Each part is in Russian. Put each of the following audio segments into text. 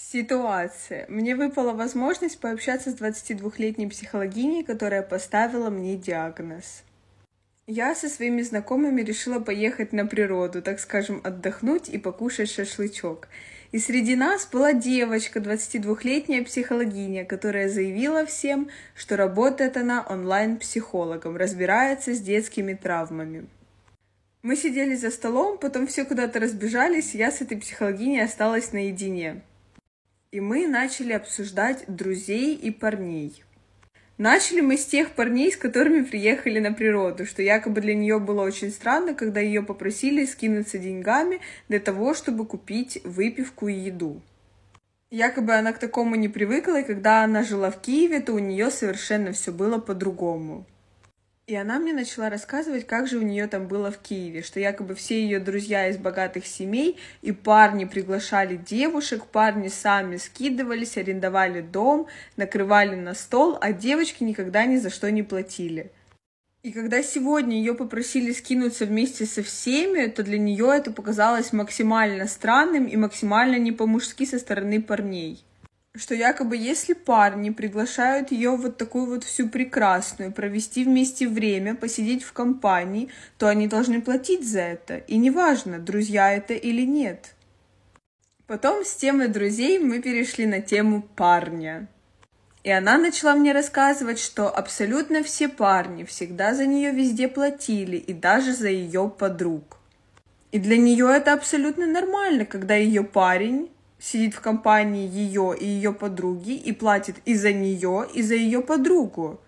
Ситуация. Мне выпала возможность пообщаться с 22-летней психологиней, которая поставила мне диагноз. Я со своими знакомыми решила поехать на природу, так скажем, отдохнуть и покушать шашлычок. И среди нас была девочка, 22-летняя психологиня, которая заявила всем, что работает она онлайн-психологом, разбирается с детскими травмами. Мы сидели за столом, потом все куда-то разбежались, я с этой психологиней осталась наедине и мы начали обсуждать друзей и парней. Начали мы с тех парней, с которыми приехали на природу, что якобы для нее было очень странно, когда ее попросили скинуться деньгами для того, чтобы купить выпивку и еду. Якобы она к такому не привыкла, и когда она жила в Киеве, то у нее совершенно все было по-другому. И она мне начала рассказывать, как же у нее там было в Киеве, что якобы все ее друзья из богатых семей и парни приглашали девушек, парни сами скидывались, арендовали дом, накрывали на стол, а девочки никогда ни за что не платили. И когда сегодня ее попросили скинуться вместе со всеми, то для нее это показалось максимально странным и максимально не по-мужски со стороны парней что якобы если парни приглашают ее вот такую вот всю прекрасную, провести вместе время, посидеть в компании, то они должны платить за это. И неважно, друзья это или нет. Потом с темы друзей мы перешли на тему парня. И она начала мне рассказывать, что абсолютно все парни всегда за нее везде платили, и даже за ее подруг. И для нее это абсолютно нормально, когда ее парень сидит в компании ее и ее подруги и платит и за нее, и за ее подругу.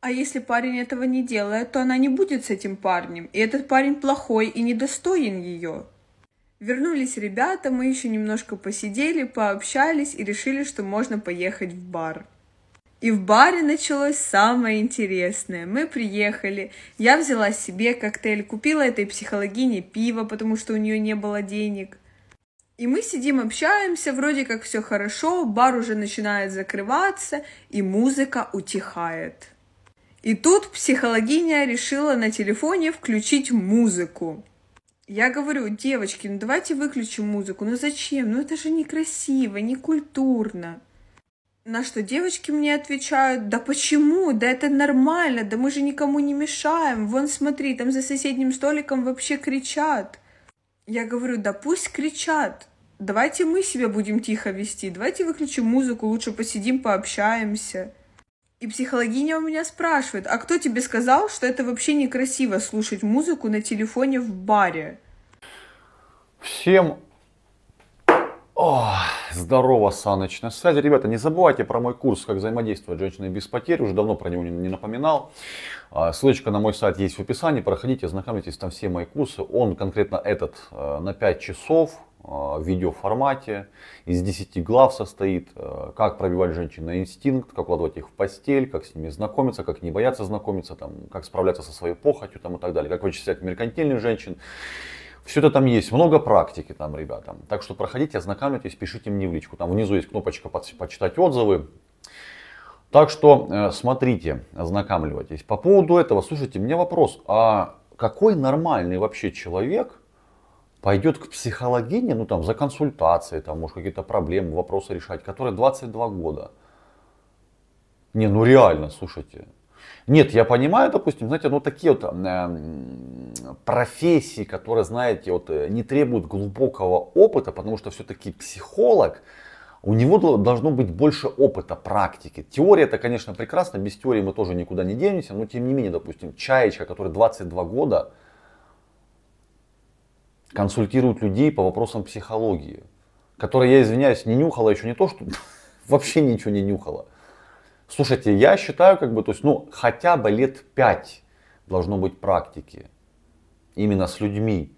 А если парень этого не делает, то она не будет с этим парнем, и этот парень плохой и недостоин ее. Вернулись ребята, мы еще немножко посидели, пообщались и решили, что можно поехать в бар. И в баре началось самое интересное. Мы приехали, я взяла себе коктейль, купила этой психологине пиво, потому что у нее не было денег – и мы сидим, общаемся, вроде как все хорошо, бар уже начинает закрываться, и музыка утихает. И тут психологиня решила на телефоне включить музыку. Я говорю, девочки, ну давайте выключим музыку. Ну зачем? Ну это же некрасиво, не культурно. На что девочки мне отвечают, да почему, да это нормально, да мы же никому не мешаем. Вон смотри, там за соседним столиком вообще кричат. Я говорю, да пусть кричат, давайте мы себя будем тихо вести, давайте выключим музыку, лучше посидим, пообщаемся. И психологиня у меня спрашивает, а кто тебе сказал, что это вообще некрасиво слушать музыку на телефоне в баре? Всем О, здорово, Саныч, на связи. Ребята, не забывайте про мой курс «Как взаимодействовать с женщиной без потерь». Уже давно про него не, не напоминал. А, ссылочка на мой сайт есть в описании, проходите, ознакомьтесь, там все мои курсы. Он конкретно этот э, на 5 часов, э, в видеоформате, из 10 глав состоит, э, как пробивать женщин на инстинкт, как вкладывать их в постель, как с ними знакомиться, как не бояться знакомиться, там, как справляться со своей похотью там, и так далее, как вычислять меркантильных женщин. Все это там есть, много практики там, ребята. Так что проходите, ознакомьтесь, пишите мне в личку. Там внизу есть кнопочка почитать отзывы, так что э, смотрите, ознакомливайтесь. По поводу этого, слушайте, у меня вопрос. А какой нормальный вообще человек пойдет к психологине, ну там, за консультацией, там, может, какие-то проблемы, вопросы решать, которая 22 года? Не, ну реально, слушайте. Нет, я понимаю, допустим, знаете, ну такие вот э, профессии, которые, знаете, вот э, не требуют глубокого опыта, потому что все-таки психолог, у него должно быть больше опыта, практики. Теория это, конечно, прекрасно, без теории мы тоже никуда не денемся, но тем не менее, допустим, Чаечка, который 22 года, консультирует людей по вопросам психологии, которая, я извиняюсь, не нюхала еще не то, что вообще ничего не нюхала. Слушайте, я считаю, как бы, то есть, ну, хотя бы лет 5 должно быть практики именно с людьми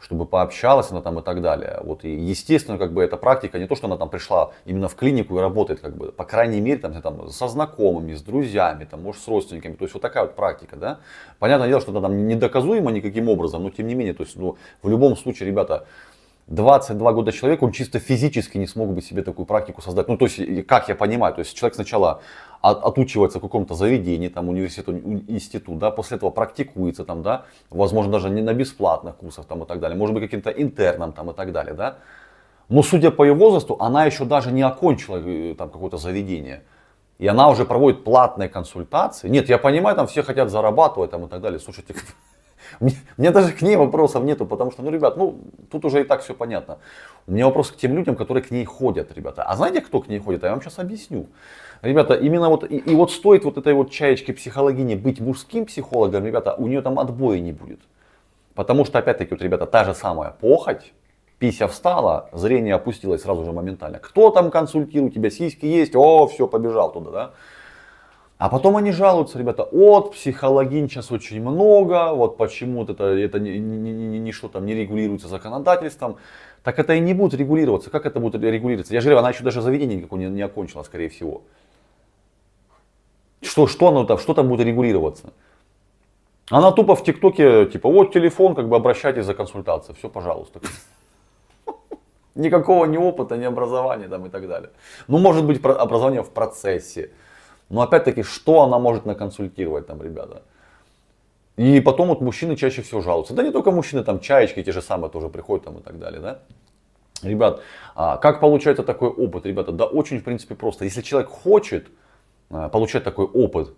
чтобы пообщалась она там и так далее. Вот, и естественно, как бы эта практика не то, что она там пришла именно в клинику и работает, как бы, по крайней мере, там, там со знакомыми, с друзьями, там, может, с родственниками, то есть вот такая вот практика, да. Понятное дело, что она там недоказуема никаким образом, но тем не менее, то есть, ну, в любом случае, ребята, 22 года человек, он чисто физически не смог бы себе такую практику создать. Ну, то есть, как я понимаю, то есть человек сначала от, отучивается в каком-то заведении, там, университет, институт, да, после этого практикуется там, да, возможно, даже не на бесплатных курсах там и так далее, может быть, каким-то интерном там и так далее, да. Но судя по ее возрасту, она еще даже не окончила э, там какое-то заведение. И она уже проводит платные консультации. Нет, я понимаю, там все хотят зарабатывать там, и так далее. Слушайте, Мне, у даже к ней вопросов нету, потому что, ну, ребят, ну, тут уже и так все понятно. У меня вопрос к тем людям, которые к ней ходят, ребята. А знаете, кто к ней ходит? Я вам сейчас объясню. Ребята, именно вот, и, и вот стоит вот этой вот чаечке психологине быть мужским психологом, ребята, у нее там отбоя не будет. Потому что, опять-таки, вот, ребята, та же самая похоть, пися встала, зрение опустилось сразу же моментально. Кто там консультирует тебя, сиськи есть, о, все, побежал туда, да? А потом они жалуются, ребята, от психологинь сейчас очень много, вот почему вот это, это не, не, не, не, что там не регулируется законодательством. Так это и не будет регулироваться. Как это будет регулироваться? Я же говорю, она еще даже заведение никакое не, не окончила, скорее всего. Что, что, оно там, что там будет регулироваться? Она тупо в ТикТоке, типа, вот телефон, как бы обращайтесь за консультацией, все, пожалуйста. Никакого ни опыта, ни образования там и так далее. Ну, может быть, образование в процессе. Но опять-таки, что она может наконсультировать там, ребята? И потом вот мужчины чаще всего жалуются. Да не только мужчины, там чаечки те же самые тоже приходят там и так далее, да? Ребят, а как получается такой опыт? Ребята, да очень в принципе просто. Если человек хочет а, получать такой опыт,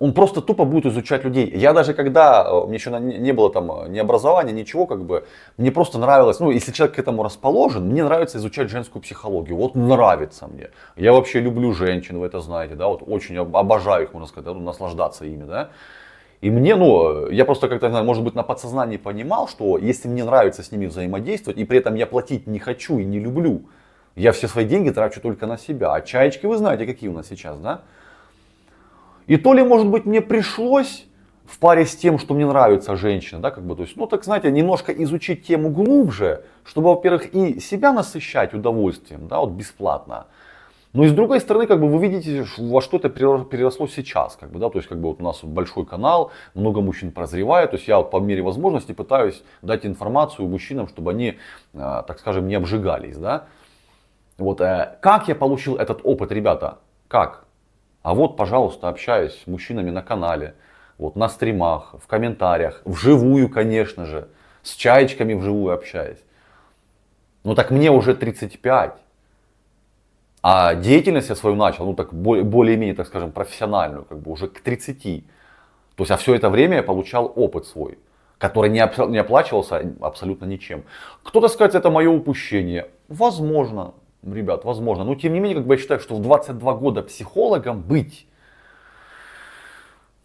он просто тупо будет изучать людей. Я даже когда, э, у меня еще не было там э, ни образования, ничего, как бы, мне просто нравилось, ну, если человек к этому расположен, мне нравится изучать женскую психологию, вот нравится мне. Я вообще люблю женщин, вы это знаете, да, вот очень обожаю их, можно сказать, да, ну, наслаждаться ими, да. И мне, ну, я просто как-то, может быть, на подсознании понимал, что если мне нравится с ними взаимодействовать, и при этом я платить не хочу и не люблю, я все свои деньги трачу только на себя. А чаечки вы знаете, какие у нас сейчас, да? И то ли, может быть, мне пришлось в паре с тем, что мне нравится женщина, да, как бы, то есть, ну, так, знаете, немножко изучить тему глубже, чтобы, во-первых, и себя насыщать удовольствием, да, вот бесплатно, но и с другой стороны, как бы вы видите, во что это переросло сейчас, как бы, да, то есть, как бы вот у нас большой канал, много мужчин прозревает, то есть я вот по мере возможности пытаюсь дать информацию мужчинам, чтобы они, э, так скажем, не обжигались, да. Вот, э, как я получил этот опыт, ребята, как? А вот, пожалуйста, общаюсь с мужчинами на канале, вот на стримах, в комментариях, вживую, конечно же, с чаечками вживую общаюсь. Ну так мне уже 35. А деятельность я свою начал, ну так более-менее, так скажем, профессиональную, как бы уже к 30. То есть, а все это время я получал опыт свой, который не, не оплачивался абсолютно ничем. Кто-то скажет, это мое упущение. Возможно, ребят, возможно. Но тем не менее, как бы я считаю, что в 22 года психологом быть,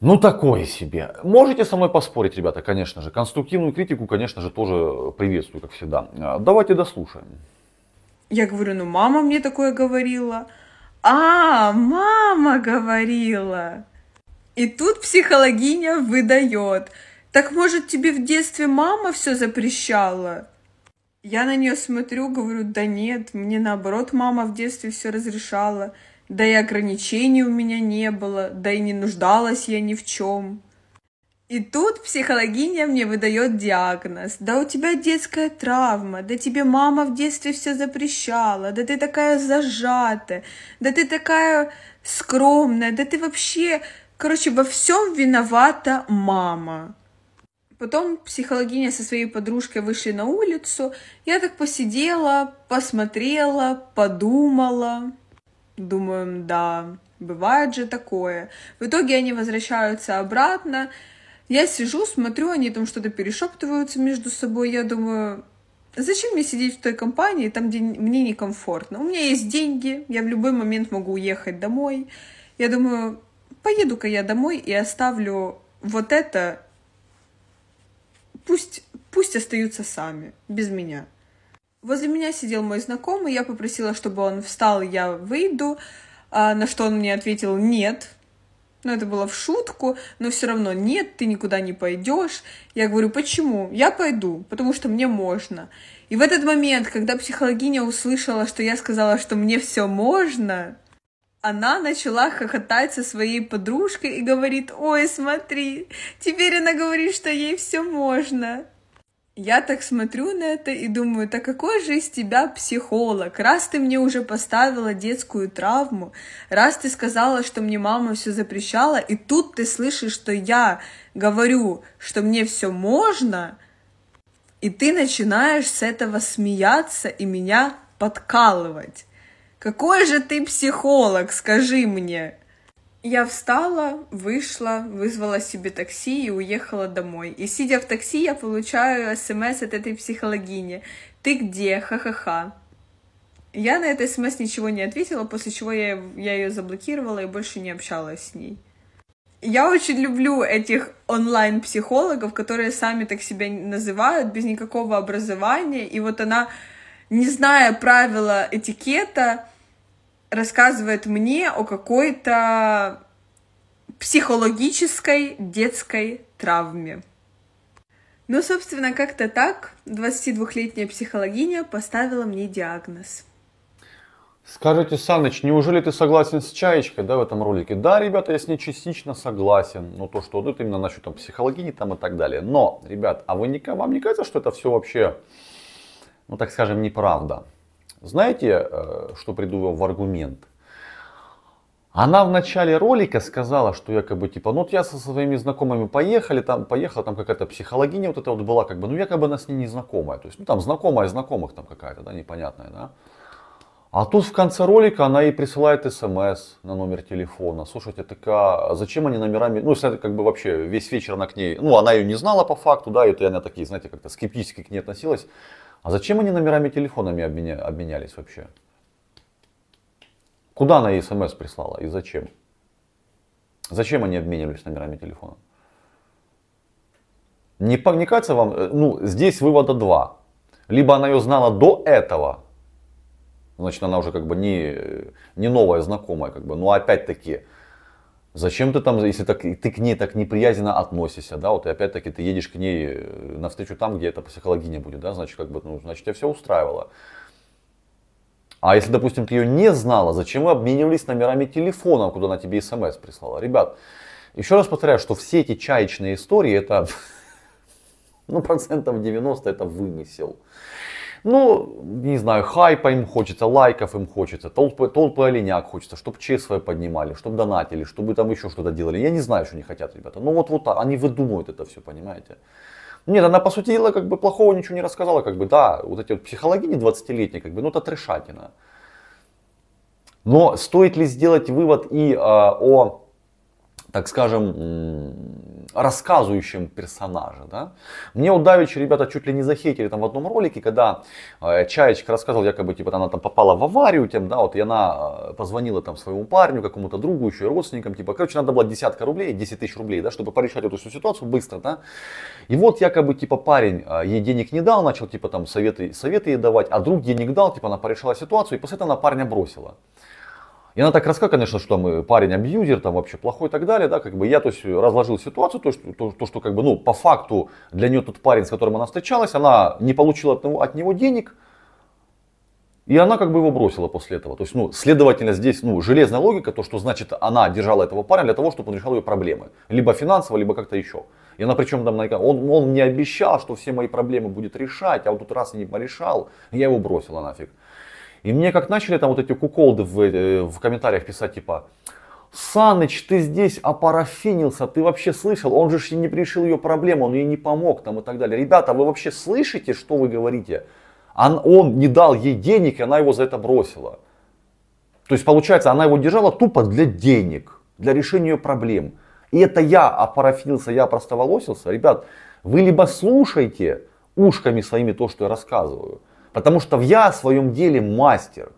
ну такое себе. Можете со мной поспорить, ребята, конечно же. Конструктивную критику, конечно же, тоже приветствую, как всегда. А, давайте дослушаем. Я говорю, ну мама мне такое говорила. А, мама говорила. И тут психологиня выдает. Так может тебе в детстве мама все запрещала? Я на нее смотрю, говорю, да нет, мне наоборот мама в детстве все разрешала, да и ограничений у меня не было, да и не нуждалась я ни в чем. И тут психологиня мне выдает диагноз. Да у тебя детская травма, да тебе мама в детстве все запрещала, да ты такая зажатая, да ты такая скромная, да ты вообще, короче, во всем виновата мама. Потом психологиня со своей подружкой вышли на улицу. Я так посидела, посмотрела, подумала. Думаю, да, бывает же такое. В итоге они возвращаются обратно. Я сижу, смотрю, они там что-то перешептываются между собой. Я думаю, зачем мне сидеть в той компании, там, где мне некомфортно? У меня есть деньги, я в любой момент могу уехать домой. Я думаю, поеду-ка я домой и оставлю вот это Пусть, пусть остаются сами, без меня. Возле меня сидел мой знакомый, я попросила, чтобы он встал, я выйду, а, на что он мне ответил «нет». Ну, это было в шутку, но все равно «нет, ты никуда не пойдешь». Я говорю «почему?» «Я пойду, потому что мне можно». И в этот момент, когда психологиня услышала, что я сказала, что мне все можно, она начала хохотать со своей подружкой и говорит, ой, смотри, теперь она говорит, что ей все можно. Я так смотрю на это и думаю, так какой же из тебя психолог, раз ты мне уже поставила детскую травму, раз ты сказала, что мне мама все запрещала, и тут ты слышишь, что я говорю, что мне все можно, и ты начинаешь с этого смеяться и меня подкалывать. Какой же ты психолог, скажи мне!» Я встала, вышла, вызвала себе такси и уехала домой. И сидя в такси, я получаю смс эм от этой психологини. «Ты где? Ха-ха-ха». Я на это смс эм ничего не ответила, после чего я, я ее заблокировала и больше не общалась с ней. Я очень люблю этих онлайн-психологов, которые сами так себя называют, без никакого образования. И вот она, не зная правила этикета, рассказывает мне о какой-то психологической детской травме. Ну, собственно, как-то так 22-летняя психологиня поставила мне диагноз. Скажите, Саныч, неужели ты согласен с Чаечкой, да, в этом ролике? Да, ребята, я с ней частично согласен, но ну, то, что вот это именно насчет там, психологини там и так далее. Но, ребят, а вы не, вам не кажется, что это все вообще, ну так скажем, неправда? Знаете, э, что придумал в аргумент? Она в начале ролика сказала, что якобы типа, ну вот я со своими знакомыми поехали, там поехала там какая-то психологиня вот эта вот была, как бы, ну якобы она с ней знакомая, то есть, ну там знакомая знакомых там какая-то, да, непонятная, да. А тут в конце ролика она ей присылает смс эм на номер телефона. Слушайте, такая, а зачем они номерами, ну, если как бы вообще весь вечер она к ней, ну, она ее не знала по факту, да, и это она такие, знаете, как-то скептически к ней относилась. А зачем они номерами телефонами обменя... обменялись вообще? Куда она ей смс прислала и зачем? Зачем они обменивались номерами телефона? Не, не вам, э, ну, здесь вывода два. Либо она ее знала до этого, значит, она уже как бы не, э, не новая знакомая, как бы, но опять-таки, Зачем ты там, если так, ты к ней так неприязненно относишься, да, вот и опять-таки ты едешь к ней э, навстречу там, где эта психологиня будет, да, значит, как бы, ну, значит, тебя все устраивало. А если, допустим, ты ее не знала, зачем вы обменивались номерами телефона, куда она тебе смс прислала? Ребят, еще раз повторяю, что все эти чаечные истории, это, ну, процентов 90 это вымысел. Ну, не знаю, хайпа им хочется, лайков им хочется, толпы, толпы оленяк хочется, чтобы чек свой поднимали, чтобы донатили, чтобы там еще что-то делали. Я не знаю, что они хотят, ребята. Ну вот, вот так, они выдумывают это все, понимаете. Нет, она по сути дела как бы плохого ничего не рассказала, как бы, да, вот эти вот психологини 20-летние, как бы, ну это трешатина. Но стоит ли сделать вывод и э, о так скажем, рассказывающем персонаже. Да? Мне вот давеча ребята чуть ли не захейтили там в одном ролике, когда э, Чаечка рассказывал, якобы, типа, она там попала в аварию, тем, да, вот, и она э, позвонила там своему парню, какому-то другу, еще и родственникам, типа, короче, надо было десятка рублей, 10 тысяч рублей, да, чтобы порешать эту всю ситуацию быстро, да. И вот, якобы, типа, парень э, ей денег не дал, начал, типа, там, советы, советы ей давать, а друг денег дал, типа, она порешала ситуацию, и после этого она парня бросила. И она так рассказала, конечно, что там э, парень абьюзер, там вообще плохой и так далее, да, как бы я, то есть, разложил ситуацию, то, что, то, то, что как бы, ну, по факту для нее тот парень, с которым она встречалась, она не получила от него, от него денег, и она как бы его бросила после этого. То есть, ну, следовательно, здесь, ну, железная логика, то, что значит она держала этого парня для того, чтобы он решал ее проблемы. Либо финансово, либо как-то еще. И она причем там, он, он мне обещал, что все мои проблемы будет решать, а вот тут раз и не порешал, я его бросила нафиг. И мне как начали там вот эти куколды в, э, в комментариях писать, типа, Саныч, ты здесь опарафинился, ты вообще слышал? Он же не решил ее проблему, он ей не помог там и так далее. Ребята, вы вообще слышите, что вы говорите? Он, он не дал ей денег, и она его за это бросила. То есть, получается, она его держала тупо для денег, для решения ее проблем. И это я опарафинился, я просто волосился Ребят, вы либо слушайте ушками своими то, что я рассказываю, Потому что я в своем деле мастер.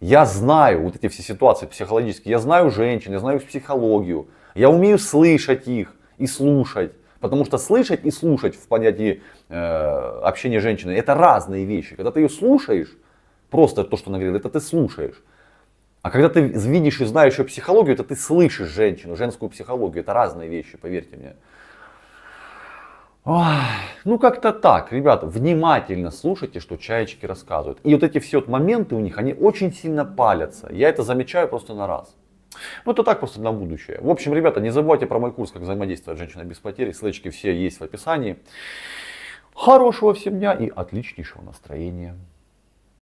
Я знаю вот эти все ситуации психологические. Я знаю женщин, я знаю их психологию. Я умею слышать их и слушать. Потому что слышать и слушать в понятии э, общения женщины это разные вещи. Когда ты ее слушаешь, просто то, что она говорит, это ты слушаешь. А когда ты видишь и знаешь ее психологию, это ты слышишь женщину, женскую психологию. Это разные вещи, поверьте мне ну как-то так, ребята, внимательно слушайте, что чаечки рассказывают. И вот эти все вот моменты у них, они очень сильно палятся. Я это замечаю просто на раз. Ну это так просто на будущее. В общем, ребята, не забывайте про мой курс «Как взаимодействовать с женщиной без потери». Ссылочки все есть в описании. Хорошего всем дня и отличнейшего настроения.